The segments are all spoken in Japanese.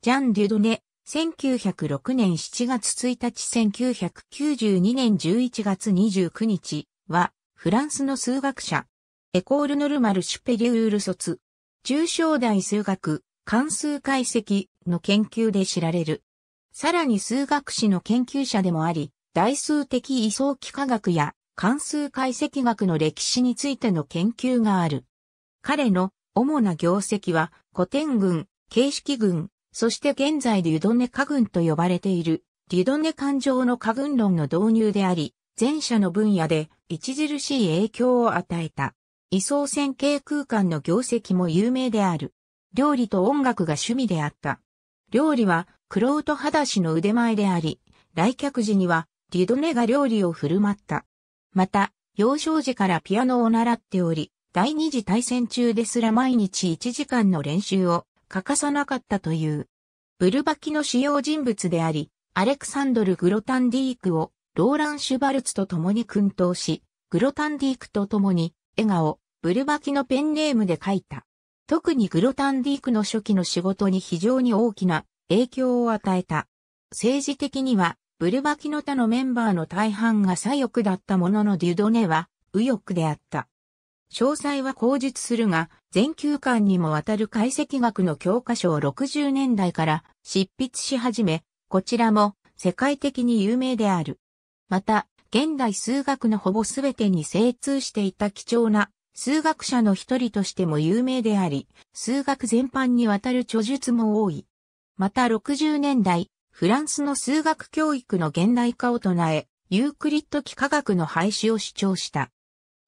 ジャン・デュドネ、1906年7月1日1992年11月29日は、フランスの数学者、エコール・ノルマル・シュペリュール卒、中小大数学、関数解析の研究で知られる。さらに数学史の研究者でもあり、代数的位相幾何学や関数解析学の歴史についての研究がある。彼の主な業績は古典群、形式群、そして現在デュドネ家軍と呼ばれている、デュドネ感情の家軍論の導入であり、前者の分野で著しい影響を与えた。位相線形空間の業績も有名である。料理と音楽が趣味であった。料理は、クロート裸足の腕前であり、来客時には、デュドネが料理を振る舞った。また、幼少時からピアノを習っており、第二次大戦中ですら毎日1時間の練習を欠かさなかったという。ブルバキの主要人物であり、アレクサンドル・グロタンディークをローラン・シュバルツと共に奮闘し、グロタンディークと共に笑顔、ブルバキのペンネームで描いた。特にグロタンディークの初期の仕事に非常に大きな影響を与えた。政治的には、ブルバキの他のメンバーの大半が左翼だったもののデュドネは右翼であった。詳細は口述するが、全球間にもわたる解析学の教科書を60年代から執筆し始め、こちらも世界的に有名である。また、現代数学のほぼすべてに精通していた貴重な数学者の一人としても有名であり、数学全般にわたる著述も多い。また60年代、フランスの数学教育の現代化を唱え、ユークリッド幾何学の廃止を主張した。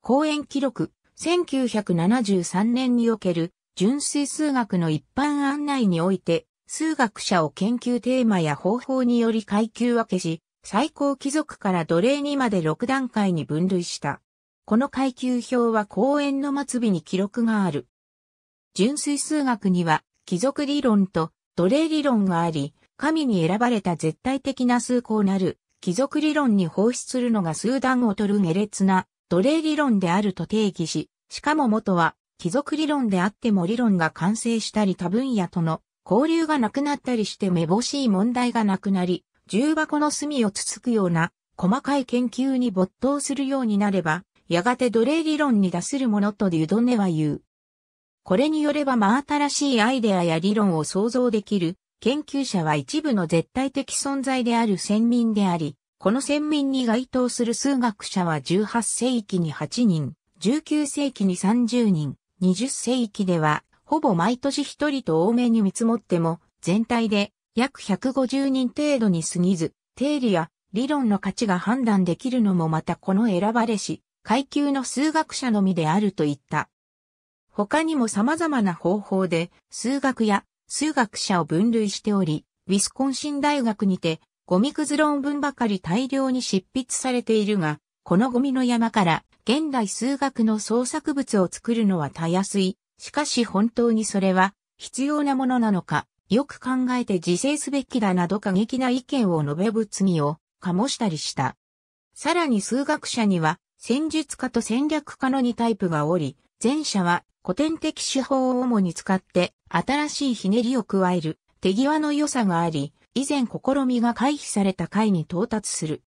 講演記録、1973年における純粋数学の一般案内において、数学者を研究テーマや方法により階級分けし、最高貴族から奴隷にまで6段階に分類した。この階級表は公演の末尾に記録がある。純粋数学には、貴族理論と奴隷理論があり、神に選ばれた絶対的な崇高なる、貴族理論に奉出するのが数段取る下劣な奴隷理論であると定義し、しかも元は、貴族理論であっても理論が完成したり他分野との交流がなくなったりしてめぼしい問題がなくなり、重箱の隅をつつくような細かい研究に没頭するようになれば、やがて奴隷理論に出するものとデュドネは言う。これによれば真新しいアイデアや理論を想像できる研究者は一部の絶対的存在である先民であり、この先民に該当する数学者は18世紀に8人、19世紀に30人、20世紀では、ほぼ毎年1人と多めに見積もっても、全体で約150人程度に過ぎず、定理や理論の価値が判断できるのもまたこの選ばれし、階級の数学者のみであると言った。他にも様々な方法で数学や数学者を分類しており、ウィスコンシン大学にてゴミくず論文ばかり大量に執筆されているが、このゴミの山から現代数学の創作物を作るのはたやすい。しかし本当にそれは必要なものなのか、よく考えて自制すべきだなど過激な意見を述べ物議を醸したりした。さらに数学者には戦術家と戦略家の2タイプがおり、前者は古典的手法を主に使って新しいひねりを加える手際の良さがあり、以前試みが回避された回に到達する。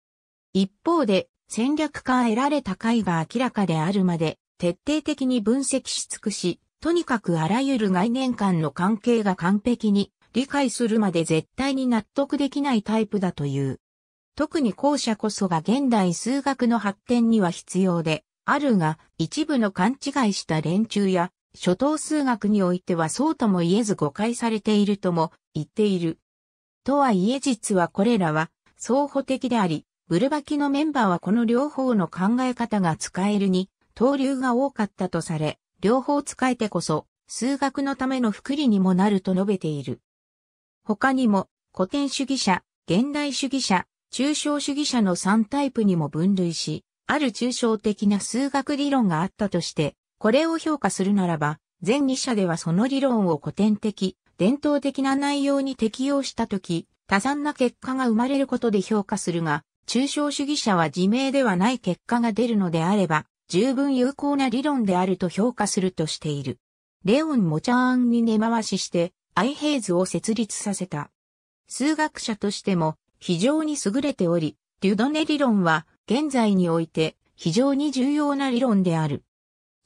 一方で戦略から得られた解が明らかであるまで、徹底的に分析し尽くし、とにかくあらゆる概念間の関係が完璧に理解するまで絶対に納得できないタイプだという。特に後者こそが現代数学の発展には必要で、あるが一部の勘違いした連中や、初等数学においてはそうとも言えず誤解されているとも言っている。とはいえ実はこれらは、相補的であり、ブルバキのメンバーはこの両方の考え方が使えるに、登竜が多かったとされ、両方使えてこそ、数学のための福利にもなると述べている。他にも、古典主義者、現代主義者、抽象主義者の3タイプにも分類し、ある抽象的な数学理論があったとして、これを評価するならば、前2者ではその理論を古典的、伝統的な内容に適用したとき、多産な結果が生まれることで評価するが、抽象主義者は自明ではない結果が出るのであれば、十分有効な理論であると評価するとしている。レオン・モチャーンに根回しして、アイヘイズを設立させた。数学者としても非常に優れており、デュドネ理論は現在において非常に重要な理論である。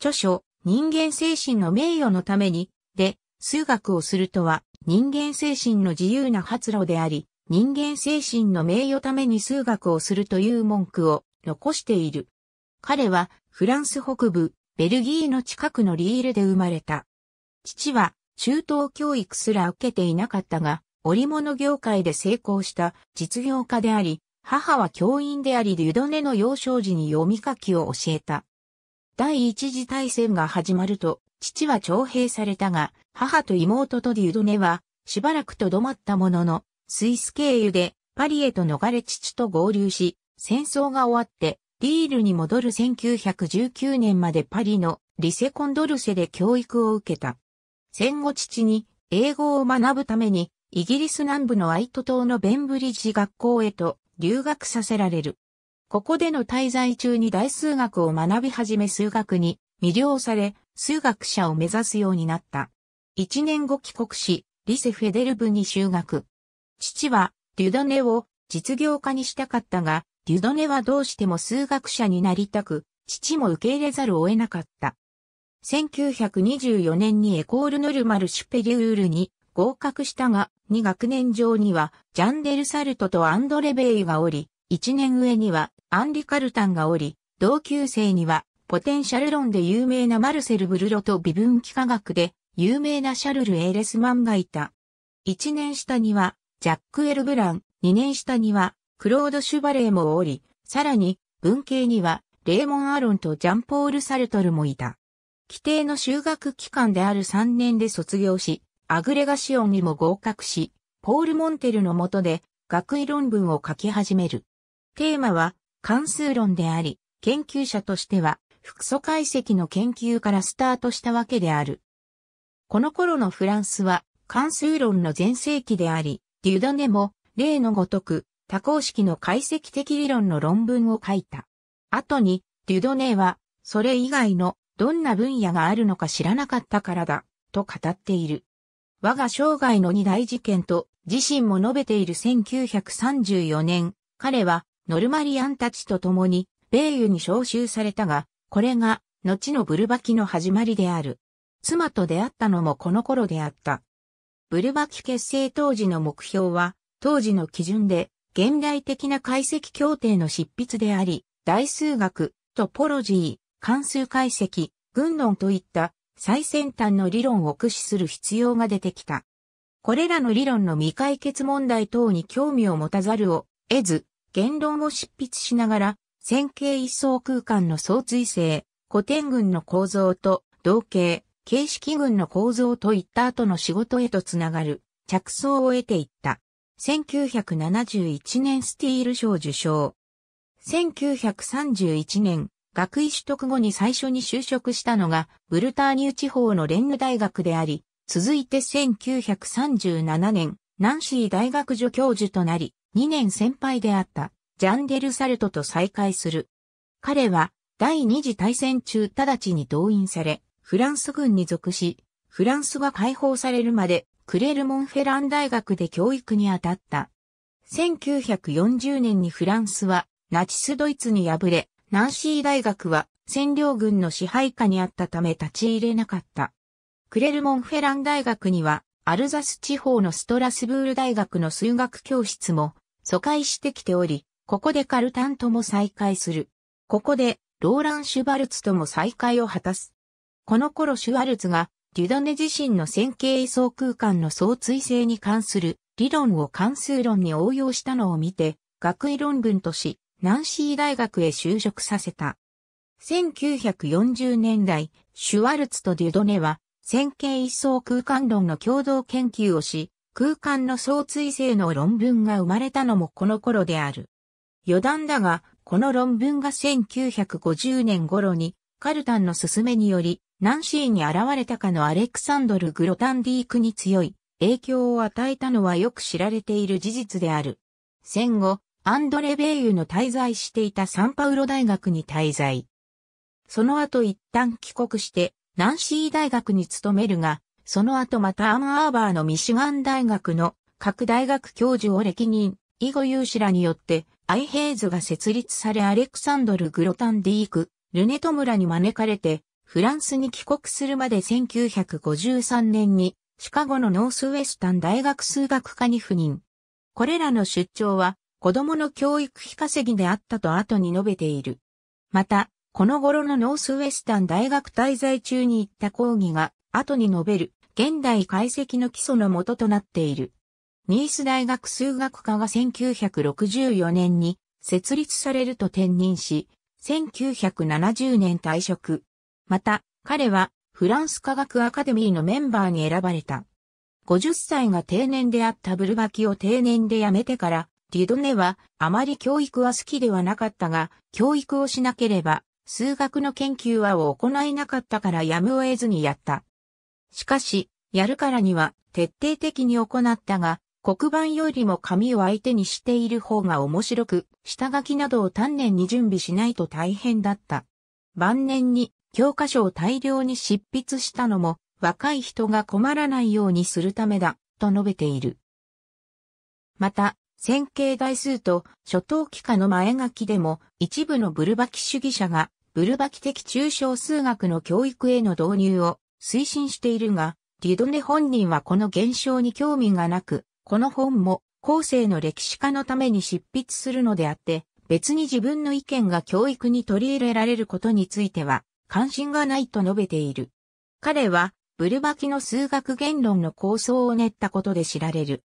著書、人間精神の名誉のために、で、数学をするとは人間精神の自由な発露であり、人間精神の名誉ために数学をするという文句を残している。彼はフランス北部、ベルギーの近くのリールで生まれた。父は中等教育すら受けていなかったが、織物業界で成功した実業家であり、母は教員でありデュドネの幼少時に読み書きを教えた。第一次大戦が始まると、父は徴兵されたが、母と妹とデュドネは、しばらくとどまったものの、スイス経由でパリへと逃れ父と合流し、戦争が終わってリールに戻る1919年までパリのリセコンドルセで教育を受けた。戦後父に英語を学ぶためにイギリス南部のアイト島のベンブリッジ学校へと留学させられる。ここでの滞在中に大数学を学び始め数学に魅了され、数学者を目指すようになった。一年後帰国し、リセ・フェデルブに修学。父は、デュドネを実業家にしたかったが、デュドネはどうしても数学者になりたく、父も受け入れざるを得なかった。1924年にエコールノルマルシュペリュールに合格したが、2学年上にはジャンデル・サルトとアンドレ・ベイがおり、1年上にはアンリ・カルタンがおり、同級生にはポテンシャル論で有名なマルセル・ブルロと微分幾何学で有名なシャルル・エーレスマンがいた。1年下にはジャック・エル・ブラン、2年下には、クロード・シュバレーもおり、さらに、文系には、レーモン・アロンとジャンポール・サルトルもいた。規定の修学期間である3年で卒業し、アグレガシオンにも合格し、ポール・モンテルの下で、学位論文を書き始める。テーマは、関数論であり、研究者としては、複素解析の研究からスタートしたわけである。この頃のフランスは、関数論の全盛期であり、デュダネも、例のごとく、多項式の解析的理論の論文を書いた。後に、デュドネは、それ以外のどんな分野があるのか知らなかったからだ、と語っている。我が生涯の二大事件と自身も述べている1934年、彼はノルマリアンたちと共に米油に召集されたが、これが後のブルバキの始まりである。妻と出会ったのもこの頃であった。ブルバキ結成当時の目標は、当時の基準で、現代的な解析協定の執筆であり、大数学、トポロジー、関数解析、群論といった最先端の理論を駆使する必要が出てきた。これらの理論の未解決問題等に興味を持たざるを得ず、言論を執筆しながら、線形一層空間の相対性、古典群の構造と同型、形式群の構造といった後の仕事へとつながる着想を得ていった。1971年スティール賞受賞。1931年、学位取得後に最初に就職したのが、ブルターニュ地方のレンヌ大学であり、続いて1937年、ナンシー大学助教授となり、2年先輩であったジャンデル・サルトと再会する。彼は第二次大戦中直ちに動員され、フランス軍に属し、フランスが解放されるまでクレルモンフェラン大学で教育に当たった。1940年にフランスはナチスドイツに敗れ、ナンシー大学は占領軍の支配下にあったため立ち入れなかった。クレルモンフェラン大学にはアルザス地方のストラスブール大学の数学教室も疎開してきており、ここでカルタンとも再会する。ここでローラン・シュバルツとも再会を果たす。この頃シュワルツがデュドネ自身の線形位相空間の相対性に関する理論を関数論に応用したのを見て、学位論文とし、ナンシー大学へ就職させた。1940年代、シュワルツとデュドネは、線形位相空間論の共同研究をし、空間の相対性の論文が生まれたのもこの頃である。余談だが、この論文が1950年頃にカルタンの勧めにより、ナンシーに現れたかのアレクサンドル・グロタンディークに強い影響を与えたのはよく知られている事実である。戦後、アンドレ・ベイユの滞在していたサンパウロ大学に滞在。その後一旦帰国して、ナンシー大学に勤めるが、その後またアンアーバーのミシガン大学の各大学教授を歴任、以後有志らによって、アイヘイズが設立されアレクサンドル・グロタンディーク、ルネト村に招かれて、フランスに帰国するまで1953年に、シカゴのノースウェスタン大学数学科に赴任。これらの出張は、子供の教育費稼ぎであったと後に述べている。また、この頃のノースウェスタン大学滞在中に行った講義が、後に述べる、現代解析の基礎の元となっている。ニース大学数学科が1964年に設立されると転任し、1970年退職。また、彼はフランス科学アカデミーのメンバーに選ばれた。50歳が定年であったブルバキを定年で辞めてから、ディドネはあまり教育は好きではなかったが、教育をしなければ数学の研究はを行えなかったからやむを得ずにやった。しかし、やるからには徹底的に行ったが、黒板よりも紙を相手にしている方が面白く、下書きなどを丹念に準備しないと大変だった。晩年に教科書を大量に執筆したのも、若い人が困らないようにするためだ、と述べている。また、線形代数と初等期下の前書きでも、一部のブルバキ主義者が、ブルバキ的抽象数学の教育への導入を推進しているが、リュドネ本人はこの現象に興味がなく、この本も後世の歴史家のために執筆するのであって、別に自分の意見が教育に取り入れられることについては関心がないと述べている。彼はブルバキの数学言論の構想を練ったことで知られる。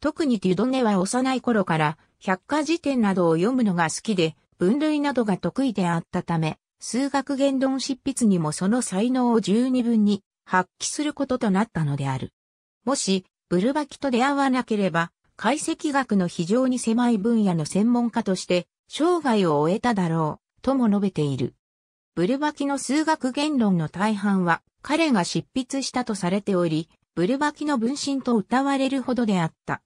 特にデュドネは幼い頃から百科事典などを読むのが好きで分類などが得意であったため、数学言論執筆にもその才能を十二分に発揮することとなったのである。もしブルバキと出会わなければ、解析学の非常に狭い分野の専門家として、生涯を終えただろう、とも述べている。ブルバキの数学言論の大半は、彼が執筆したとされており、ブルバキの分身と歌われるほどであった。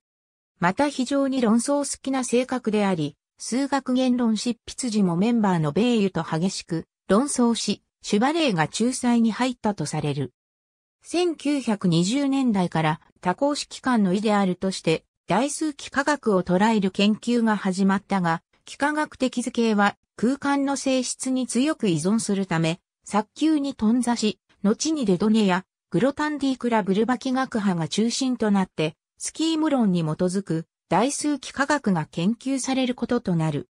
また非常に論争好きな性格であり、数学言論執筆時もメンバーの米油と激しく論争し、シュバレーが仲裁に入ったとされる。1920年代から多項式間の異であるとして、代数幾何学を捉える研究が始まったが、幾何学的図形は空間の性質に強く依存するため、早急に頓挫し、後にデドネやグロタンディクラブルバキ学派が中心となって、スキーム論に基づく代数幾何学が研究されることとなる。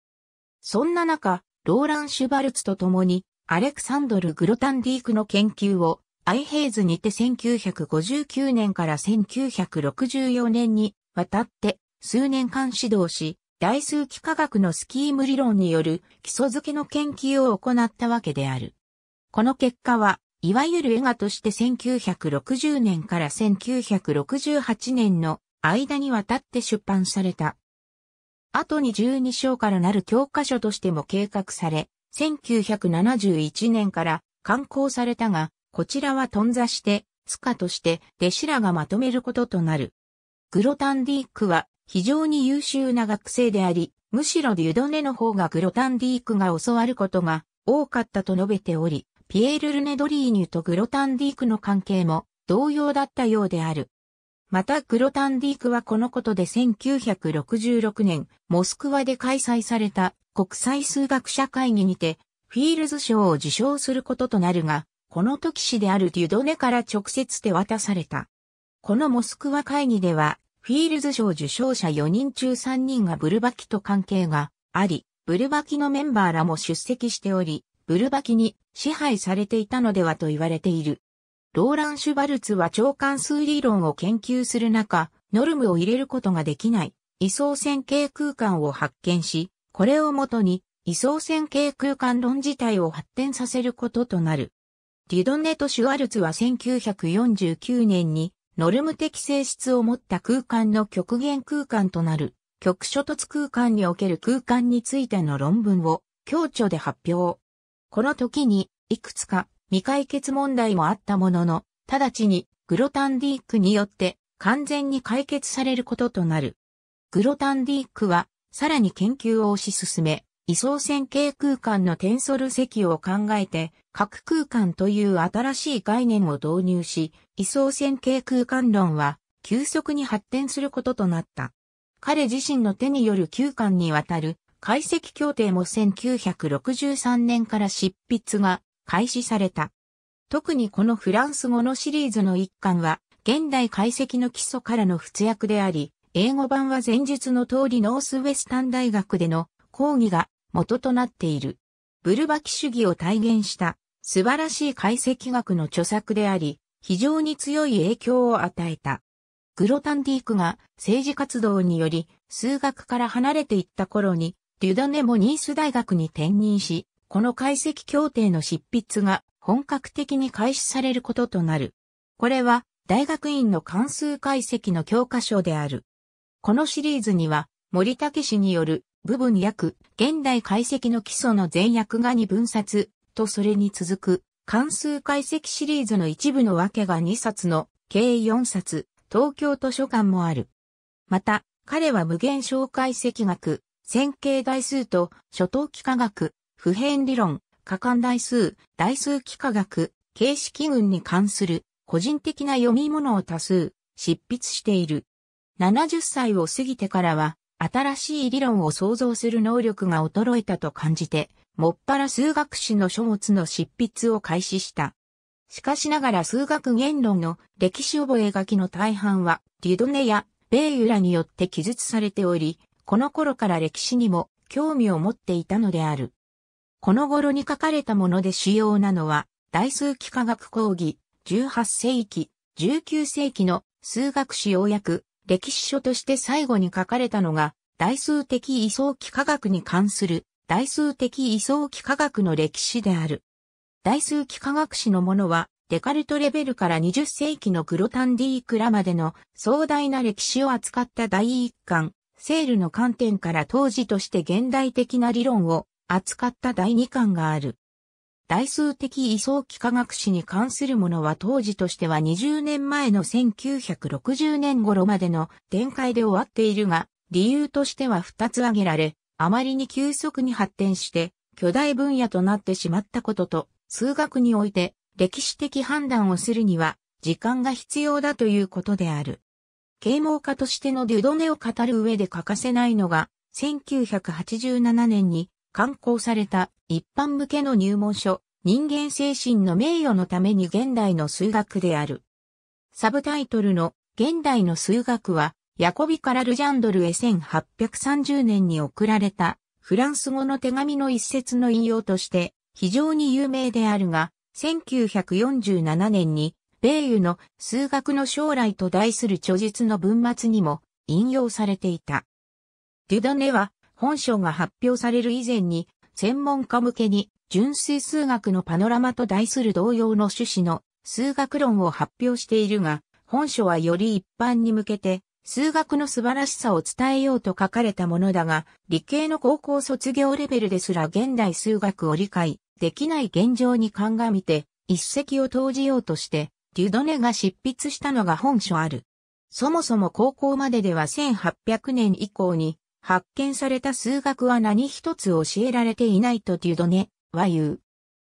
そんな中、ローラン・シュバルツと共に、アレクサンドル・グロタンディークの研究をアイヘイズにて1959年から1964年にわたって数年間指導し、大数幾何学のスキーム理論による基礎付けの研究を行ったわけである。この結果は、いわゆる映画として1960年から1968年の間にわたって出版された。後に12章からなる教科書としても計画され、1971年から刊行されたが、こちらは頓挫して、スカとして弟子らがまとめることとなる。グロタンディークは非常に優秀な学生であり、むしろデュドネの方がグロタンディークが教わることが多かったと述べており、ピエール・ルネドリーニュとグロタンディークの関係も同様だったようである。またグロタンディークはこのことで1966年、モスクワで開催された国際数学者会議にて、フィールズ賞を受賞することとなるが、この時市であるデュドネから直接手渡された。このモスクワ会議では、フィールズ賞受賞者4人中3人がブルバキと関係があり、ブルバキのメンバーらも出席しており、ブルバキに支配されていたのではと言われている。ローラン・シュバルツは超関数理論を研究する中、ノルムを入れることができない、位相線形空間を発見し、これをもとに、位相線形空間論自体を発展させることとなる。ディドネとシュワルツは1949年にノルム的性質を持った空間の極限空間となる極所突空間における空間についての論文を強調で発表。この時にいくつか未解決問題もあったものの、直ちにグロタンディークによって完全に解決されることとなる。グロタンディークはさらに研究を推し進め、位相線形空間のテンソル積を考えて、核空間という新しい概念を導入し、位相線形空間論は急速に発展することとなった。彼自身の手による9巻にわたる解析協定も1963年から執筆が開始された。特にこのフランス語のシリーズの1巻は、現代解析の基礎からの活躍であり、英語版は前述の通りノースウェスタン大学での講義が元となっている。ブルバキ主義を体現した素晴らしい解析学の著作であり、非常に強い影響を与えた。グロタンディークが政治活動により数学から離れていった頃に、デュダネもニース大学に転任し、この解析協定の執筆が本格的に開始されることとなる。これは大学院の関数解析の教科書である。このシリーズには森武氏による部分訳、現代解析の基礎の全訳が2分冊、とそれに続く、関数解析シリーズの一部の訳が2冊の、計4冊、東京図書館もある。また、彼は無限小解析学、線形代数と初等幾何学、普遍理論、可感代数、代数幾何学、形式群に関する個人的な読み物を多数執筆している。70歳を過ぎてからは新しい理論を創造する能力が衰えたと感じて、もっぱら数学史の書物の執筆を開始した。しかしながら数学言論の歴史覚え書きの大半は、デュドネやベイユラによって記述されており、この頃から歴史にも興味を持っていたのである。この頃に書かれたもので主要なのは、大数幾何学講義、18世紀、19世紀の数学史要約、歴史書として最後に書かれたのが、大数的位相器科学に関する、大数的位相器科学の歴史である。大数器科学史のものは、デカルトレベルから20世紀のグロタンディークラまでの壮大な歴史を扱った第一巻、セールの観点から当時として現代的な理論を扱った第二巻がある。代数的位相幾何学史に関するものは当時としては20年前の1960年頃までの展開で終わっているが、理由としては2つ挙げられ、あまりに急速に発展して、巨大分野となってしまったことと、数学において歴史的判断をするには時間が必要だということである。啓蒙家としてのデュドネを語る上で欠かせないのが、1987年に刊行された一般向けの入門書、人間精神の名誉のために現代の数学である。サブタイトルの現代の数学は、ヤコビからルジャンドルへ1830年に送られたフランス語の手紙の一節の引用として非常に有名であるが、1947年に米油の数学の将来と題する著述の文末にも引用されていた。デュドネは本書が発表される以前に、専門家向けに、純粋数学のパノラマと題する同様の趣旨の数学論を発表しているが、本書はより一般に向けて、数学の素晴らしさを伝えようと書かれたものだが、理系の高校卒業レベルですら現代数学を理解できない現状に鑑みて、一石を投じようとして、デュドネが執筆したのが本書ある。そもそも高校まででは1800年以降に、発見された数学は何一つ教えられていないとデュドネは言う。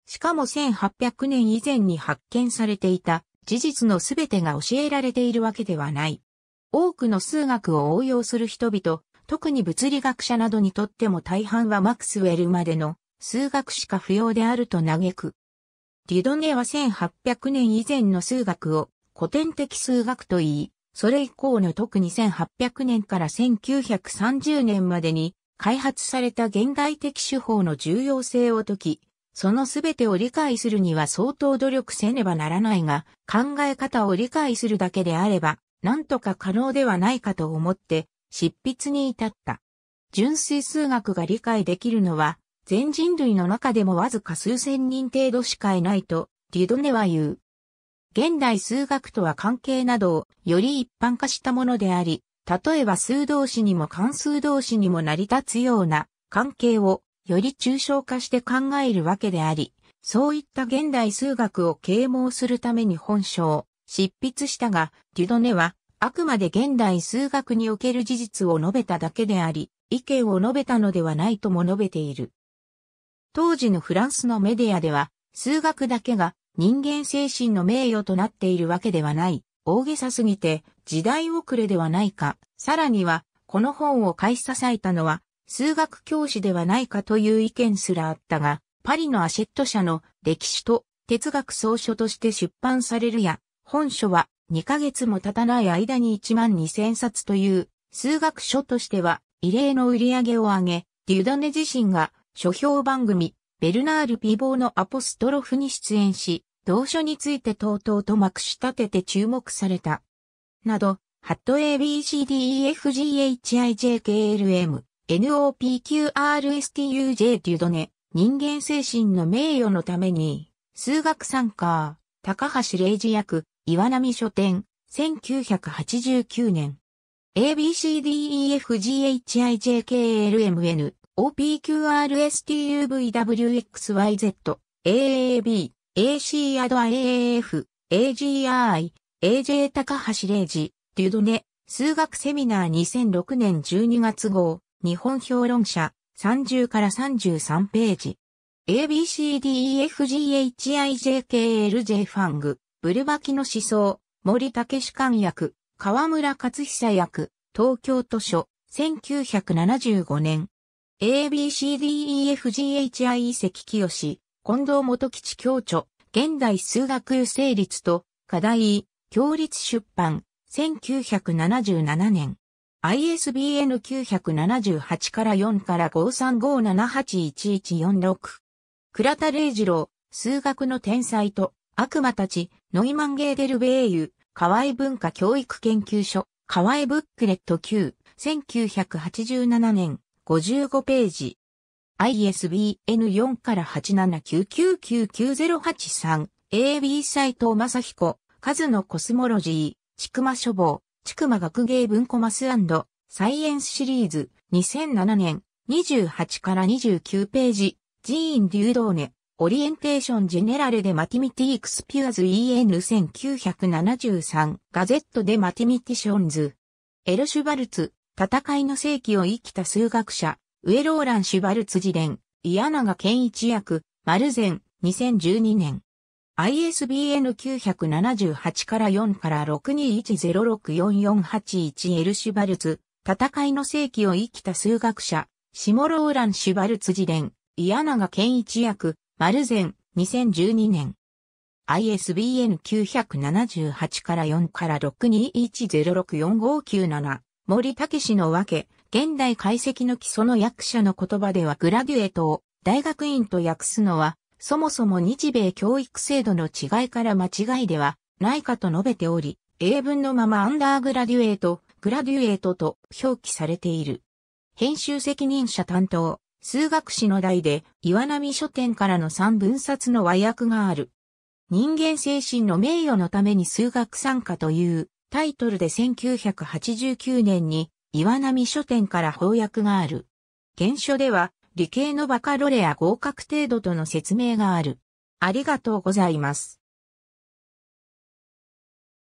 しかも1800年以前に発見されていた事実のすべてが教えられているわけではない。多くの数学を応用する人々、特に物理学者などにとっても大半はマクスウェルまでの数学しか不要であると嘆く。デュドネは1800年以前の数学を古典的数学と言い、それ以降の特に1800年から1930年までに開発された現代的手法の重要性を解き、そのすべてを理解するには相当努力せねばならないが、考え方を理解するだけであれば、なんとか可能ではないかと思って、執筆に至った。純粋数学が理解できるのは、全人類の中でもわずか数千人程度しかいないと、リドネは言う。現代数学とは関係などをより一般化したものであり、例えば数同士にも関数同士にも成り立つような関係をより抽象化して考えるわけであり、そういった現代数学を啓蒙するために本書を執筆したが、デュドネはあくまで現代数学における事実を述べただけであり、意見を述べたのではないとも述べている。当時のフランスのメディアでは、数学だけが人間精神の名誉となっているわけではない、大げさすぎて時代遅れではないか、さらには、この本を買い支えたのは、数学教師ではないかという意見すらあったが、パリのアシェット社の歴史と哲学総書として出版されるや、本書は2ヶ月も経たない間に1万2000冊という数学書としては異例の売り上げを上げ、デュダネ自身が書評番組ベルナール・ピボーのアポストロフに出演し、同書についてとうとうとまくし立てて注目された。など、ハット ABCDEFGHIJKLM、NOPQRSTUJ デュドネ、人間精神の名誉のために、数学参加、高橋玲二役、岩波書店、1989年。ABCDEFGHIJKLMN OPQRSTUVWXYZ AAB AC アド IAF、AGI、AJ 高橋玲二、デュドネ、数学セミナー2006年12月号、日本評論者、30から33ページ。ABCDEFGHIJKLJ ファング、ブルバキの思想、森武史官役、河村克久役、東京図書、1975年。ABCDEFGHI 関清。近藤元吉教著、現代数学成立と、課題、協立出版、1977年。ISBN 978から4から5357811146。倉田玲二郎、数学の天才と悪魔たち、ノイマン・ゲーデル・ベーユ、河合文化教育研究所、河合ブックレット9、1987年、55ページ。ISBN4 から879999083 AB 斎藤正彦、数のコスモロジー、ちくま書房、ちくま学芸文コマスサイエンスシリーズ、2007年、28から29ページ、ジーン・デュードーネ、オリエンテーション・ジェネラルでマティミティ・クスピュアズ EN1973、ガゼット・でマティミティションズ、エル・シュバルツ、戦いの世紀を生きた数学者、ウェローラン・シュバルツ次ガ・ケンイチ役、マルゼン、2012年。ISBN 978から4から621064481エシュバルツ、戦いの世紀を生きた数学者、シモローラン・シュバルツ次ガ・ケンイチ役、マルゼン、2012年。ISBN 978から4から621064597森武氏のわけ、現代解析の基礎の役者の言葉ではグラデュエートを大学院と訳すのは、そもそも日米教育制度の違いから間違いではないかと述べており、英文のままアンダーグラデュエート、グラデュエートと表記されている。編集責任者担当、数学史の題で岩波書店からの3分冊の和訳がある。人間精神の名誉のために数学参加というタイトルで1989年に岩波書店から翻訳がある。原書では、理系のバカロレア合格程度との説明がある。ありがとうございます。